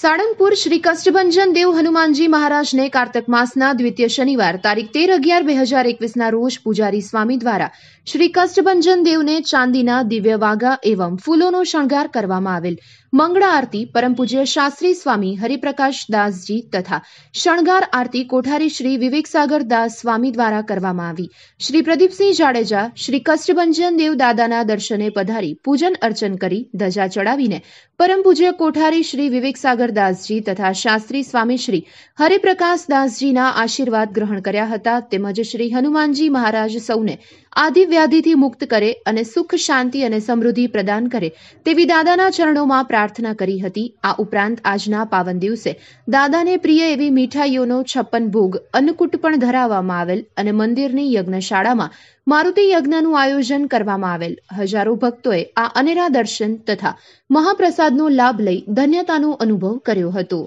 સાળંગપુર શ્રી કષ્ટભંજન દેવ હનુમાનજી મહારાજને કારતક માસના દ્વિતીય શનિવાર તારીખ તેર અગિયાર બે હજાર એકવીસના રોજ પૂજારી સ્વામી દ્વારા શ્રી કષ્ટભંજન દેવને ચાંદીના દિવ્ય વાઘા એવં ફૂલોનો શણગાર કરવામાં આવેલ મંગળા આરતી પરમ પૂજ્ય શાસ્ત્રી સ્વામી હરિપ્રકાશ દાસજી તથા શણગાર આરતી કોઠારી શ્રી વિવેક સાગર દાસ સ્વામી દ્વારા કરવામાં આવી શ્રી પ્રદીપસિંહ જાડેજા શ્રી કષ્ટભંજન દેવ દાદાના દર્શને પધારી પૂજન અર્ચન કરી ધજા ચડાવીને પરમ પૂજ્ય કોઠારી શ્રી વિવેક સાગર શંકરદાસજી તથા શાસ્ત્રી સ્વામી શ્રી હરિપ્રકાશદાસજીના આશીર્વાદ ગ્રહણ કર્યા હતા તેમજ શ્રી હનુમાનજી મહારાજ સૌને આદિ મુક્ત કરે અને સુખ શાંતિ અને સમૃદ્ધિ પ્રદાન કરે તેવી દાદાના ચરણોમાં પ્રાર્થના કરી હતી આ ઉપરાંત આજના પાવન દિવસે દાદાને પ્રિય એવી મીઠાઈઓનો છપ્પન ભોગ અન્નકૂટ પણ ધરાવવામાં આવેલ અને મંદિરની યજ્ઞશાળામાં મારુતિ યજ્ઞનું આયોજન કરવામાં આવેલ હજારો ભક્તોએ આ અનેરા દર્શન તથા મહાપ્રસાદનો લાભ લઈ ધન્યતાનો અનુભવ કર્યો હતો